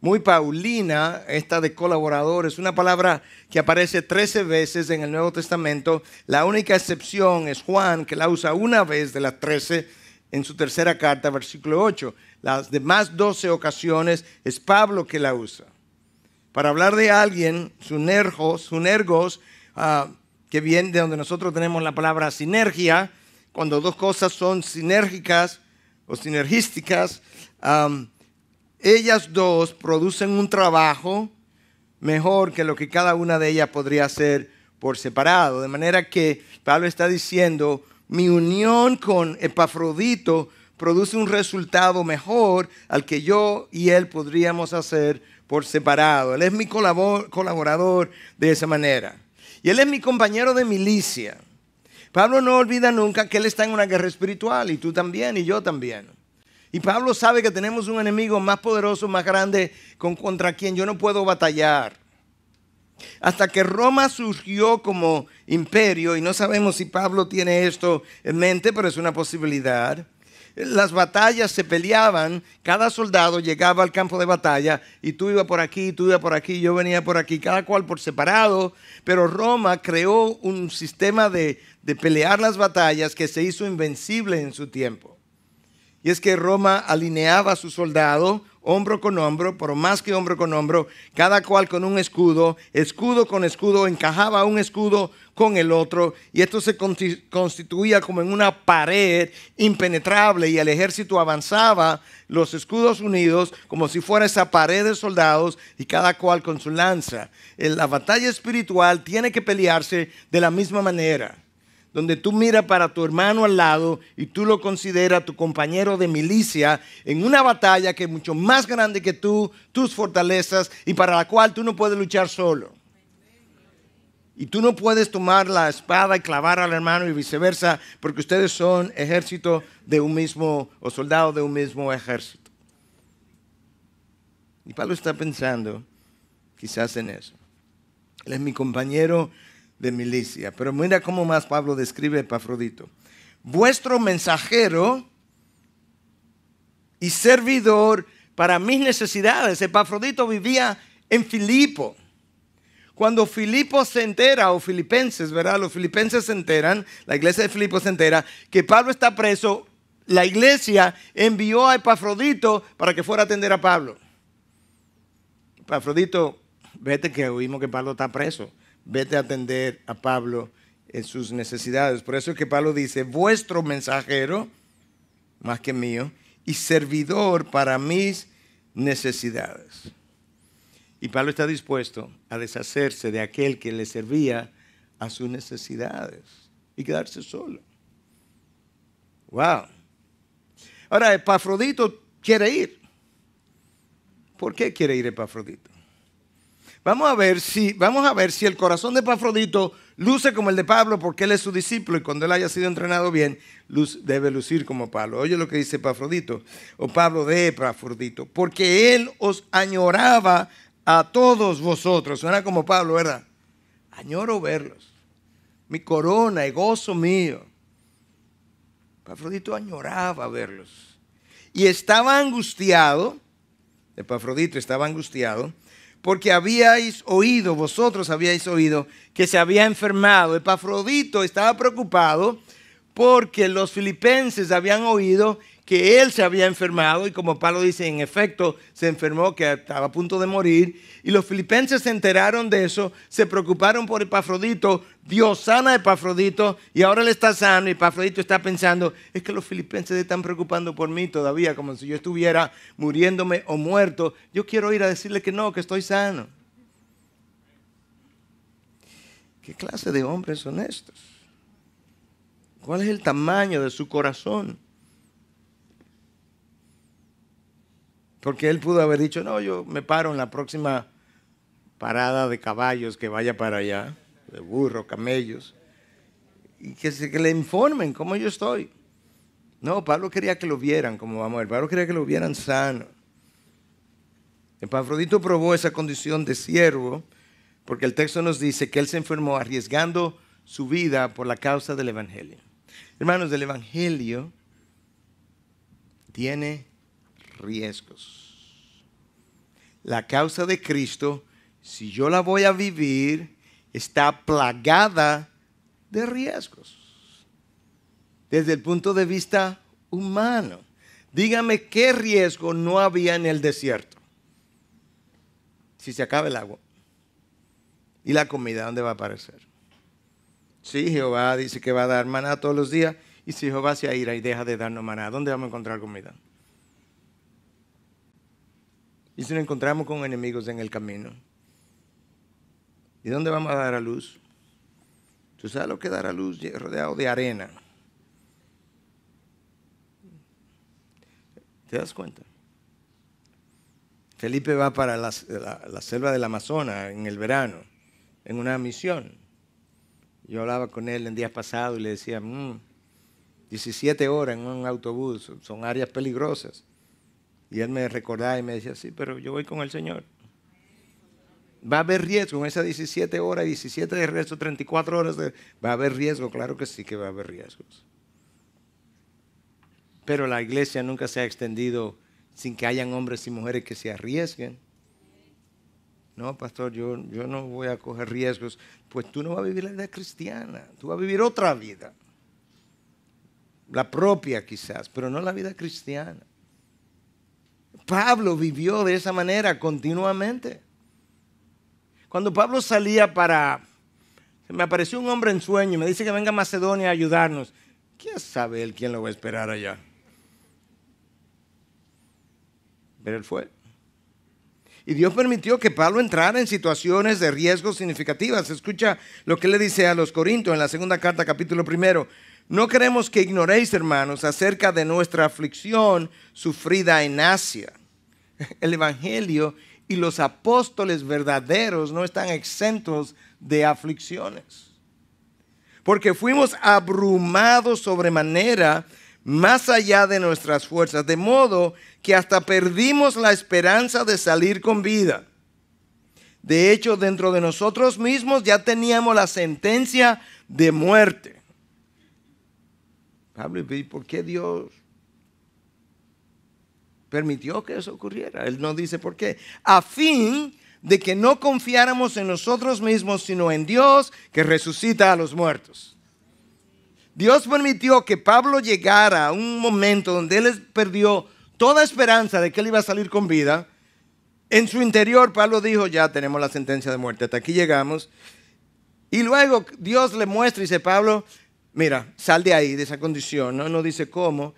muy paulina, esta de colaborador. Es una palabra que aparece 13 veces en el Nuevo Testamento. La única excepción es Juan, que la usa una vez de las 13 en su tercera carta, versículo 8. Las demás 12 ocasiones es Pablo que la usa. Para hablar de alguien, su nergos, su nergos ah, que viene de donde nosotros tenemos la palabra sinergia, cuando dos cosas son sinérgicas o sinergísticas, ellas dos producen un trabajo mejor que lo que cada una de ellas podría hacer por separado. De manera que Pablo está diciendo, mi unión con Epafrodito produce un resultado mejor al que yo y él podríamos hacer por separado. Él es mi colaborador de esa manera. Y él es mi compañero de milicia. Pablo no olvida nunca que él está en una guerra espiritual y tú también y yo también. Y Pablo sabe que tenemos un enemigo más poderoso, más grande, con, contra quien yo no puedo batallar. Hasta que Roma surgió como imperio, y no sabemos si Pablo tiene esto en mente, pero es una posibilidad las batallas se peleaban, cada soldado llegaba al campo de batalla y tú ibas por aquí, tú ibas por aquí, yo venía por aquí, cada cual por separado, pero Roma creó un sistema de, de pelear las batallas que se hizo invencible en su tiempo. Y es que Roma alineaba a su soldado hombro con hombro, pero más que hombro con hombro, cada cual con un escudo, escudo con escudo, encajaba un escudo con el otro, y esto se constituía como en una pared impenetrable, y el ejército avanzaba, los escudos unidos, como si fuera esa pared de soldados, y cada cual con su lanza. La batalla espiritual tiene que pelearse de la misma manera donde tú miras para tu hermano al lado y tú lo consideras tu compañero de milicia en una batalla que es mucho más grande que tú, tus fortalezas y para la cual tú no puedes luchar solo. Y tú no puedes tomar la espada y clavar al hermano y viceversa, porque ustedes son ejército de un mismo, o soldado de un mismo ejército. Y Pablo está pensando quizás en eso. Él es mi compañero de milicia. Pero mira cómo más Pablo describe a Epafrodito. Vuestro mensajero y servidor para mis necesidades. Epafrodito vivía en Filipo. Cuando Filipo se entera, o filipenses, ¿verdad? Los filipenses se enteran, la iglesia de Filipo se entera, que Pablo está preso, la iglesia envió a Epafrodito para que fuera a atender a Pablo. Epafrodito, vete que oímos que Pablo está preso vete a atender a Pablo en sus necesidades. Por eso es que Pablo dice, vuestro mensajero, más que mío, y servidor para mis necesidades. Y Pablo está dispuesto a deshacerse de aquel que le servía a sus necesidades y quedarse solo. Wow. Ahora, Epafrodito quiere ir. ¿Por qué quiere ir Epafrodito? Vamos a ver si, vamos a ver si el corazón de Pafrodito luce como el de Pablo, porque él es su discípulo y cuando él haya sido entrenado bien, debe lucir como Pablo. Oye lo que dice Pafrodito, o Pablo de Pafrodito, porque él os añoraba a todos vosotros. Suena como Pablo, ¿verdad? Añoro verlos. Mi corona y gozo mío. Pafrodito añoraba verlos. Y estaba angustiado, Pafrodito estaba angustiado, porque habíais oído, vosotros habíais oído, que se había enfermado. Epafrodito estaba preocupado porque los filipenses habían oído que él se había enfermado y como Pablo dice, en efecto, se enfermó, que estaba a punto de morir. Y los filipenses se enteraron de eso, se preocuparon por Epafrodito, Dios sana a Epafrodito y ahora él está sano y Epafrodito está pensando, es que los filipenses están preocupando por mí todavía, como si yo estuviera muriéndome o muerto. Yo quiero ir a decirle que no, que estoy sano. ¿Qué clase de hombres son estos? ¿Cuál es el tamaño de su corazón? Porque él pudo haber dicho, no, yo me paro en la próxima parada de caballos que vaya para allá, de burro, camellos, y que, se, que le informen cómo yo estoy. No, Pablo quería que lo vieran como vamos a ver, Pablo quería que lo vieran sano. El Epafrodito probó esa condición de siervo, porque el texto nos dice que él se enfermó arriesgando su vida por la causa del Evangelio. Hermanos, el Evangelio tiene riesgos. La causa de Cristo, si yo la voy a vivir, está plagada de riesgos desde el punto de vista humano. Dígame qué riesgo no había en el desierto. Si se acaba el agua y la comida, ¿dónde va a aparecer? Si Jehová dice que va a dar maná todos los días y si Jehová se ira y deja de darnos maná, ¿dónde vamos a encontrar comida? Y si nos encontramos con enemigos en el camino, ¿y dónde vamos a dar a luz? Tú sabes lo que dar a luz rodeado de arena. ¿Te das cuenta? Felipe va para la, selva del Amazonas en el verano, en una misión. Yo hablaba con él en días pasado y le decía, 17 mm, horas en un autobús, son áreas peligrosas. Y él me recordaba y me decía, sí, pero yo voy con el Señor. Va a haber riesgo en esas 17 horas, 17 de resto, 34 horas. Va a haber riesgo, claro que sí que va a haber riesgos. Pero la iglesia nunca se ha extendido sin que hayan hombres y mujeres que se arriesguen. No, pastor, yo, yo no voy a coger riesgos. Pues tú no vas a vivir la vida cristiana, tú vas a vivir otra vida. La propia quizás, pero no la vida cristiana. Pablo vivió de esa manera continuamente. Cuando Pablo salía para... Me apareció un hombre en sueño y me dice que venga a Macedonia a ayudarnos. ¿Quién sabe él quién lo va a esperar allá? Pero él fue. Y Dios permitió que Pablo entrara en situaciones de riesgo significativas. Escucha lo que le dice a los Corintios en la segunda carta, capítulo primero. No queremos que ignoréis, hermanos, acerca de nuestra aflicción sufrida en Asia, el Evangelio y los apóstoles verdaderos no están exentos de aflicciones. Porque fuimos abrumados sobremanera más allá de nuestras fuerzas, de modo que hasta perdimos la esperanza de salir con vida. De hecho, dentro de nosotros mismos ya teníamos la sentencia de muerte. Pablo, ¿y por qué Dios permitió que eso ocurriera. Él no dice por qué. A fin de que no confiáramos en nosotros mismos, sino en Dios que resucita a los muertos. Dios permitió que Pablo llegara a un momento donde él perdió toda esperanza de que él iba a salir con vida. En su interior, Pablo dijo, ya tenemos la sentencia de muerte, hasta aquí llegamos. Y luego Dios le muestra y dice, Pablo, mira, sal de ahí, de esa condición. No, no dice cómo,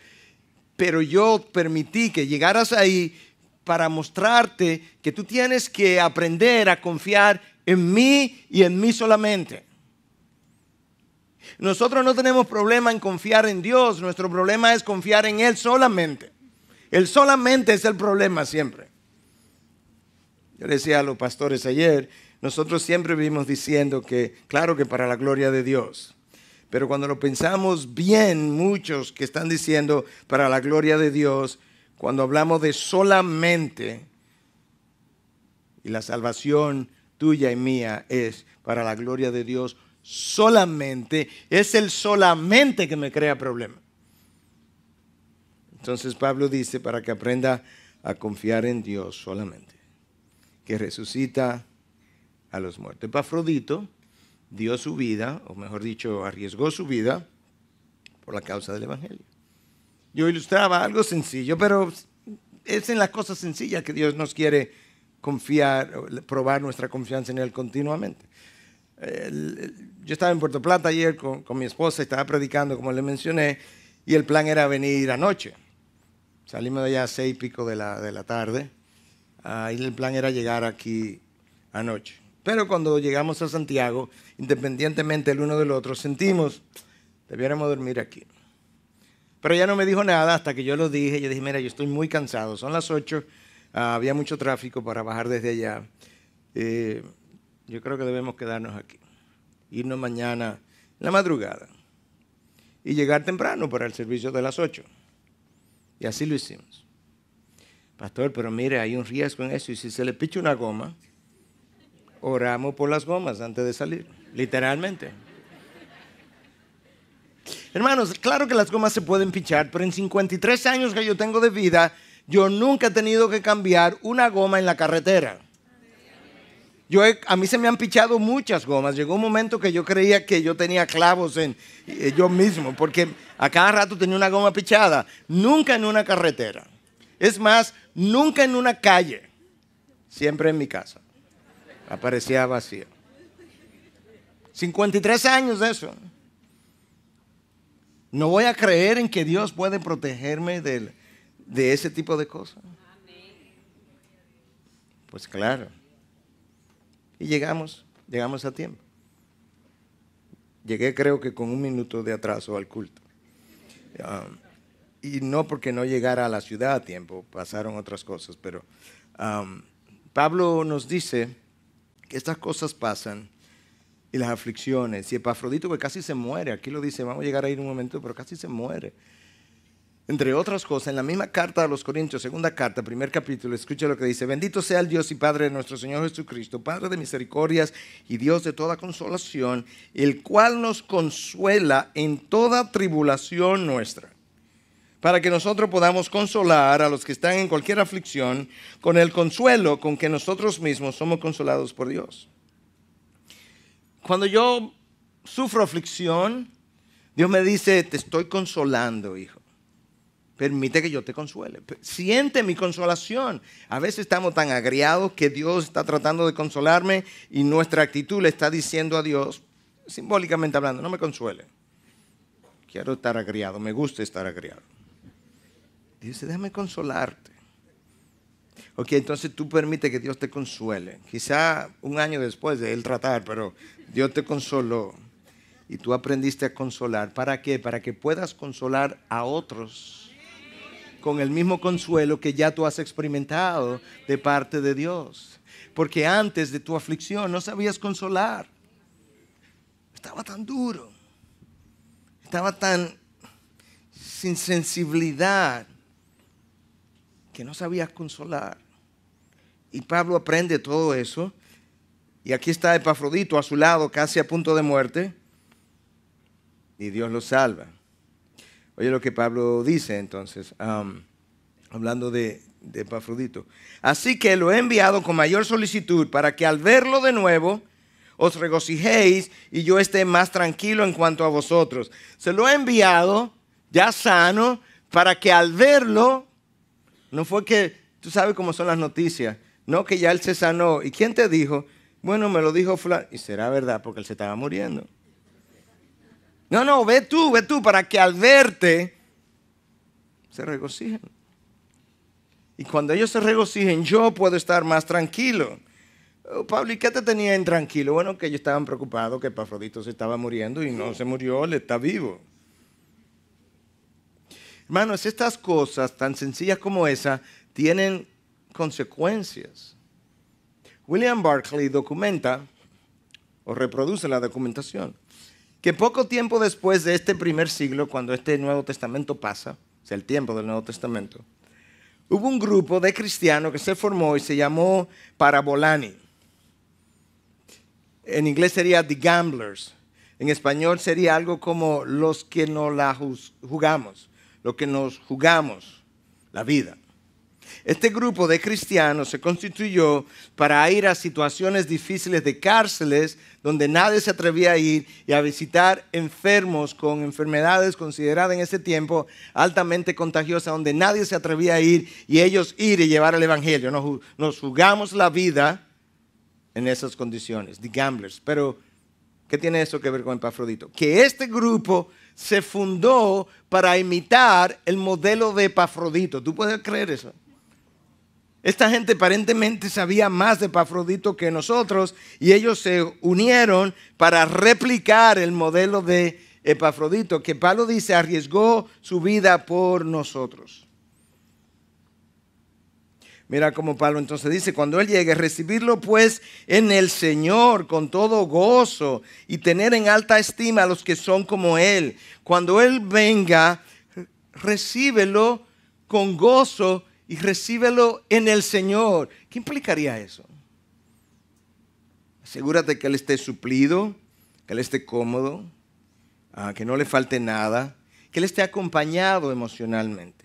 pero yo permití que llegaras ahí para mostrarte que tú tienes que aprender a confiar en mí y en mí solamente. Nosotros no tenemos problema en confiar en Dios, nuestro problema es confiar en Él solamente. Él solamente es el problema siempre. Yo decía a los pastores ayer, nosotros siempre vivimos diciendo que, claro que para la gloria de Dios, pero cuando lo pensamos bien, muchos que están diciendo para la gloria de Dios, cuando hablamos de solamente, y la salvación tuya y mía es para la gloria de Dios solamente, es el solamente que me crea problema. Entonces Pablo dice, para que aprenda a confiar en Dios solamente, que resucita a los muertos. Epafrodito dio su vida, o mejor dicho, arriesgó su vida por la causa del Evangelio. Yo ilustraba algo sencillo, pero es en las cosas sencillas que Dios nos quiere confiar, probar nuestra confianza en Él continuamente. Yo estaba en Puerto Plata ayer con, mi esposa, estaba predicando, como le mencioné, y el plan era venir anoche. Salimos de allá a seis y pico de la, de la tarde, ah, y el plan era llegar aquí anoche. Pero cuando llegamos a Santiago, independientemente el uno del otro, sentimos, debiéramos dormir aquí. Pero ya no me dijo nada hasta que yo lo dije. Yo dije, mira, yo estoy muy cansado. Son las ocho. Ah, había mucho tráfico para bajar desde allá. Eh, yo creo que debemos quedarnos aquí. Irnos mañana en la madrugada. Y llegar temprano para el servicio de las 8. Y así lo hicimos. Pastor, pero mire, hay un riesgo en eso. Y si se le picha una goma, Oramos por las gomas antes de salir, literalmente. Hermanos, claro que las gomas se pueden pichar pero en 53 años que yo tengo de vida, yo nunca he tenido que cambiar una goma en la carretera. Yo a mí se me han pichado muchas gomas. Llegó un momento que yo creía que yo tenía clavos en eh, yo mismo, porque a cada rato tenía una goma pichada. Nunca en una carretera. Es más, nunca en una calle. Siempre en mi casa. Aparecía vacío. 53 años de eso. No voy a creer en que Dios puede protegerme de, ese tipo de cosas. Pues claro. Y llegamos, llegamos a tiempo. Llegué creo que con un minuto de atraso al culto. Ah, y no porque no llegara a la ciudad a tiempo, pasaron otras cosas, pero ah, Pablo nos dice estas cosas pasan y las aflicciones. Y Epafrodito que casi se muere, aquí lo dice, vamos a llegar a ir un momento, pero casi se muere. Entre otras cosas, en la misma carta a los Corintios, segunda carta, primer capítulo, escucha lo que dice, bendito sea el Dios y Padre de nuestro Señor Jesucristo, Padre de misericordias y Dios de toda consolación, el cual nos consuela en toda tribulación nuestra para que nosotros podamos consolar a los que están en cualquier aflicción con el consuelo con que nosotros mismos somos consolados por Dios. Cuando yo sufro aflicción, Dios me dice, te estoy consolando, hijo. Permite que yo te consuele. Siente mi consolación. A veces estamos tan agriados que Dios está tratando de consolarme y nuestra actitud le está diciendo a Dios, simbólicamente hablando, no me consuele. Quiero estar agriado, me gusta estar agriado. Dice, déjame consolarte. Ok, entonces tú permite que Dios te consuele. Quizá un año después de él tratar, pero Dios te consoló. Y tú aprendiste a consolar. ¿Para qué? Para que puedas consolar a otros con el mismo consuelo que ya tú has experimentado de parte de Dios. Porque antes de tu aflicción no sabías consolar. Estaba tan duro. Estaba tan sin sensibilidad que no sabía consolar. Y Pablo aprende todo eso. Y aquí está Epafrodito a su lado, casi a punto de muerte. Y Dios lo salva. Oye lo que Pablo dice entonces, hablando de, de Epafrodito. Así que lo he enviado con mayor solicitud para que al verlo de nuevo os regocijéis y yo esté más tranquilo en cuanto a vosotros. Se lo he enviado ya sano para que al verlo no fue que, tú sabes cómo son las noticias, no que ya él se sanó. ¿Y quién te dijo? Bueno, me lo dijo Fla... Y será verdad porque él se estaba muriendo. No, no, ve tú, ve tú, para que al verte se regocijen. Y cuando ellos se regocijen, yo puedo estar más tranquilo. Oh, Pablo, ¿y qué te tenía tranquilo? Bueno, que ellos estaban preocupados que Pafrodito se estaba muriendo y no se murió, él está vivo. Hermanos, estas cosas tan sencillas como esa tienen consecuencias. William Barclay documenta o reproduce la documentación que poco tiempo después de este primer siglo, cuando este Nuevo Testamento pasa, o sea, el tiempo del Nuevo Testamento, hubo un grupo de cristianos que se formó y se llamó Parabolani. En inglés sería The Gamblers. En español sería algo como los que no la jugamos lo que nos jugamos, la vida. Este grupo de cristianos se constituyó para ir a situaciones difíciles de cárceles donde nadie se atrevía a ir y a visitar enfermos con enfermedades consideradas en ese tiempo altamente contagiosas, donde nadie se atrevía a ir y ellos ir y llevar el Evangelio. Nos, jugamos la vida en esas condiciones, the gamblers. Pero, ¿qué tiene eso que ver con Epafrodito? Que este grupo se fundó para imitar el modelo de Epafrodito. ¿Tú puedes creer eso? Esta gente aparentemente sabía más de Epafrodito que nosotros y ellos se unieron para replicar el modelo de Epafrodito, que Pablo dice arriesgó su vida por nosotros. Mira cómo Pablo entonces dice, cuando Él llegue, recibirlo pues en el Señor con todo gozo y tener en alta estima a los que son como Él. Cuando Él venga, recíbelo con gozo y recíbelo en el Señor. ¿Qué implicaría eso? Asegúrate que Él esté suplido, que Él esté cómodo, ah, que no le falte nada, que Él esté acompañado emocionalmente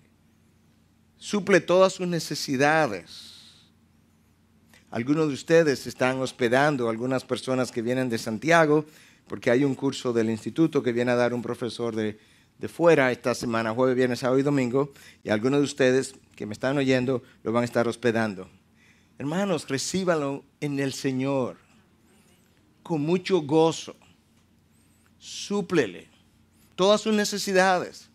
suple todas sus necesidades. Algunos de ustedes están hospedando algunas personas que vienen de Santiago, porque hay un curso del instituto que viene a dar un profesor de, fuera esta semana, jueves, viernes, sábado y domingo, y algunos de ustedes que me están oyendo lo van a estar hospedando. Hermanos, recíbalo en el Señor con mucho gozo. Súplele todas sus necesidades.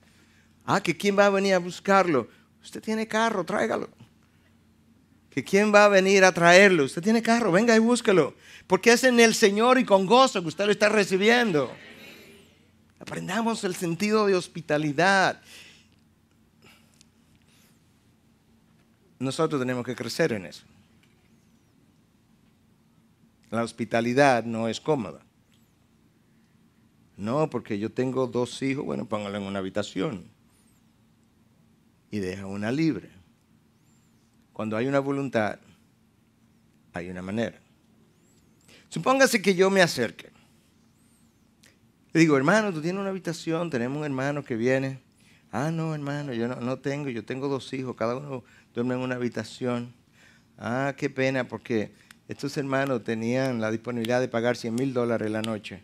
Ah, que quién va a venir a buscarlo. Usted tiene carro, tráigalo. ¿Que quién va a venir a traerlo? Usted tiene carro, venga y búsquelo. Porque es en el Señor y con gozo que usted lo está recibiendo. Aprendamos el sentido de hospitalidad. Nosotros tenemos que crecer en eso. La hospitalidad no es cómoda. No, porque yo tengo dos hijos, bueno, póngalo en una habitación y deja una libre. Cuando hay una voluntad, hay una manera. Supóngase que yo me acerque. Le digo, hermano, tú tienes una habitación, tenemos un hermano que viene. Ah, no, hermano, yo no, tengo, yo tengo dos hijos, cada uno duerme en una habitación. Ah, qué pena, porque estos hermanos tenían la disponibilidad de pagar 100 mil dólares la noche.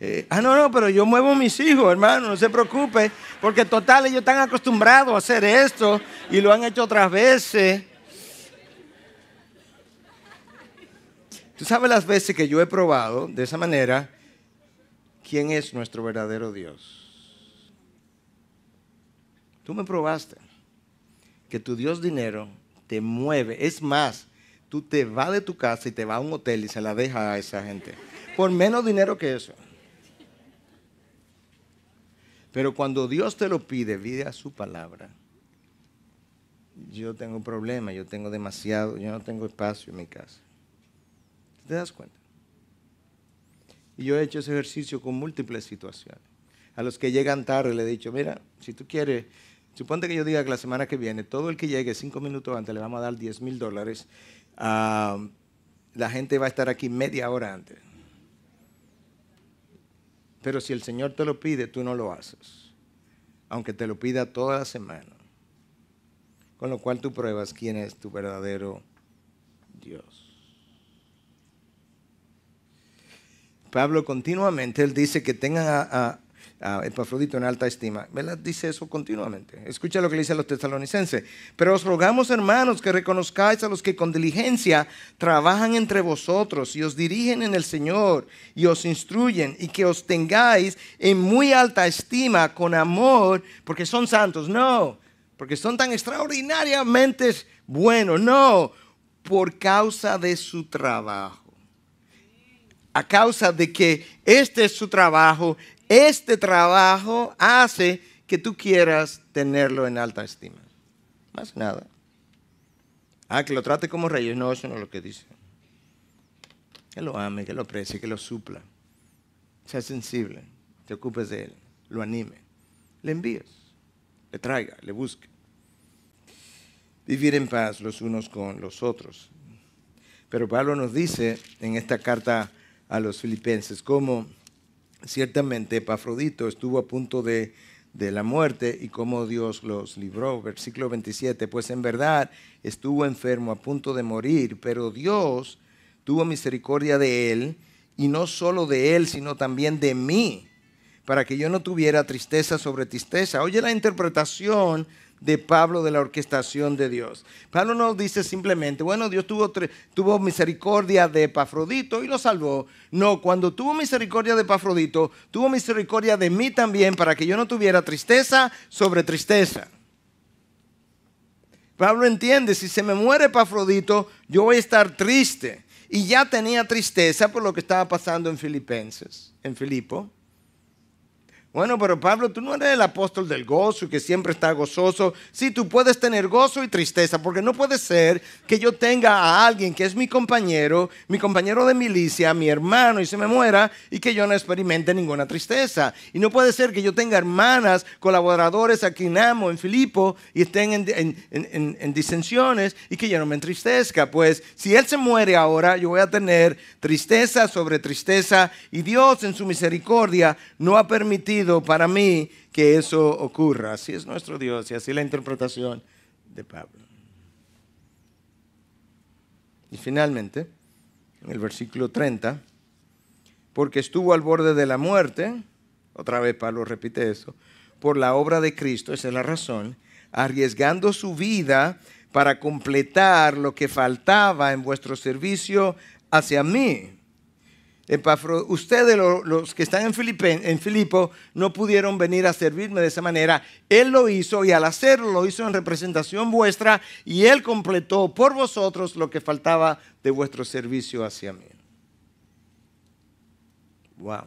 Eh, ah, no, no, pero yo muevo a mis hijos, hermano, no se preocupe, porque total ellos están acostumbrados a hacer esto y lo han hecho otras veces. Tú sabes las veces que yo he probado de esa manera quién es nuestro verdadero Dios. Tú me probaste que tu Dios dinero te mueve. Es más, tú te vas de tu casa y te vas a un hotel y se la deja a esa gente. Por menos dinero que eso. Pero cuando Dios te lo pide, vive a su palabra. Yo tengo problema, yo tengo demasiado, yo no tengo espacio en mi casa. ¿Te das cuenta? Y yo he hecho ese ejercicio con múltiples situaciones. A los que llegan tarde le he dicho, mira, si tú quieres, suponte que yo diga que la semana que viene, todo el que llegue cinco minutos antes le vamos a dar 10 mil dólares, ah, la gente va a estar aquí media hora antes. Pero si el Señor te lo pide, tú no lo haces, aunque te lo pida toda la semana. Con lo cual tú pruebas quién es tu verdadero Dios. Pablo continuamente, él dice que tengan a, a, el Epafrodito en alta estima. ¿Verdad? Dice eso continuamente. Escucha lo que le dice a los tesalonicenses. Pero os rogamos, hermanos, que reconozcáis a los que con diligencia trabajan entre vosotros y os dirigen en el Señor y os instruyen y que os tengáis en muy alta estima, con amor, porque son santos. No, porque son tan extraordinariamente buenos. No, por causa de su trabajo a causa de que este es su trabajo, este trabajo hace que tú quieras tenerlo en alta estima. Más nada. Ah, que lo trate como rey. No, eso no es lo que dice. Que lo ame, que lo aprecie, que lo supla. Sea sensible, te ocupes de él, lo anime. Le envíes, le traiga, le busque. Vivir en paz los unos con los otros. Pero Pablo nos dice en esta carta a los filipenses cómo ciertamente Epafrodito estuvo a punto de, de la muerte y cómo Dios los libró. Versículo 27, pues en verdad estuvo enfermo a punto de morir, pero Dios tuvo misericordia de él y no solo de él, sino también de mí, para que yo no tuviera tristeza sobre tristeza. Oye la interpretación de Pablo de la orquestación de Dios. Pablo no dice simplemente, bueno, Dios tuvo, tuvo misericordia de Epafrodito y lo salvó. No, cuando tuvo misericordia de Epafrodito, tuvo misericordia de mí también para que yo no tuviera tristeza sobre tristeza. Pablo entiende, si se me muere Epafrodito, yo voy a estar triste. Y ya tenía tristeza por lo que estaba pasando en Filipenses, en Filipo. Bueno, pero Pablo, tú no eres el apóstol del gozo que siempre está gozoso. Sí, tú puedes tener gozo y tristeza, porque no puede ser que yo tenga a alguien que es mi compañero, mi compañero de milicia, mi hermano, y se me muera y que yo no experimente ninguna tristeza. Y no puede ser que yo tenga hermanas, colaboradores aquí en Amo, en Filipo, y estén en, en disensiones y que yo no me entristezca. Pues si él se muere ahora, yo voy a tener tristeza sobre tristeza y Dios en su misericordia no ha permitido para mí que eso ocurra. Así es nuestro Dios y así la interpretación de Pablo. Y finalmente, en el versículo 30, porque estuvo al borde de la muerte, otra vez Pablo repite eso, por la obra de Cristo, esa es la razón, arriesgando su vida para completar lo que faltaba en vuestro servicio hacia mí ustedes los que están en, en Filipo no pudieron venir a servirme de esa manera. Él lo hizo y al hacerlo lo hizo en representación vuestra y él completó por vosotros lo que faltaba de vuestro servicio hacia mí. Wow.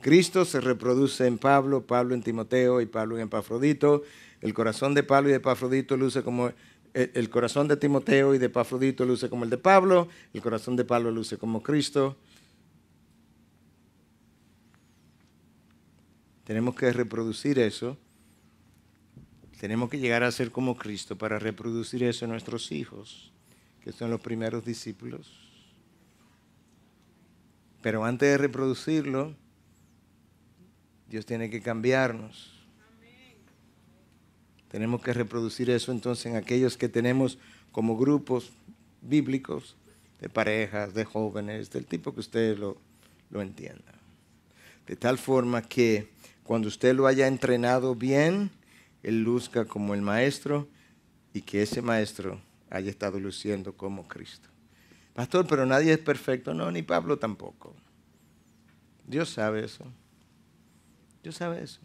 Cristo se reproduce en Pablo, Pablo en Timoteo y Pablo en Epafrodito. El corazón de Pablo y de Epafrodito luce como el corazón de Timoteo y de Pafrodito luce como el de Pablo, el corazón de Pablo luce como Cristo. Tenemos que reproducir eso. Tenemos que llegar a ser como Cristo para reproducir eso en nuestros hijos, que son los primeros discípulos. Pero antes de reproducirlo, Dios tiene que cambiarnos. Tenemos que reproducir eso entonces en aquellos que tenemos como grupos bíblicos, de parejas, de jóvenes, del tipo que usted lo, lo entienda. De tal forma que cuando usted lo haya entrenado bien, él luzca como el maestro y que ese maestro haya estado luciendo como Cristo. Pastor, pero nadie es perfecto. No, ni Pablo tampoco. Dios sabe eso. Dios sabe eso.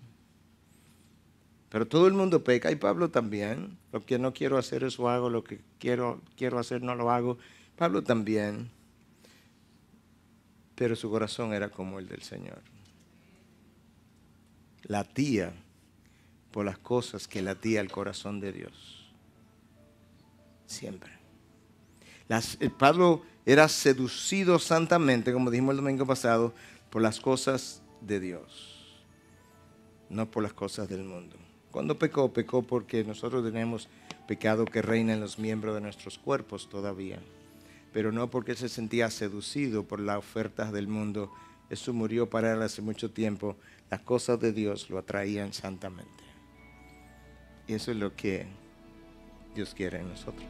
Pero todo el mundo peca y Pablo también. Lo que no quiero hacer eso hago, lo que quiero, quiero hacer no lo hago. Pablo también. Pero su corazón era como el del Señor. Latía por las cosas que latía el corazón de Dios. Siempre. Las, eh, Pablo era seducido santamente, como dijimos el domingo pasado, por las cosas de Dios, no por las cosas del mundo. Cuando pecó, pecó porque nosotros tenemos pecado que reina en los miembros de nuestros cuerpos todavía. Pero no porque se sentía seducido por las ofertas del mundo. Eso murió para él hace mucho tiempo. Las cosas de Dios lo atraían santamente. Y eso es lo que Dios quiere en nosotros.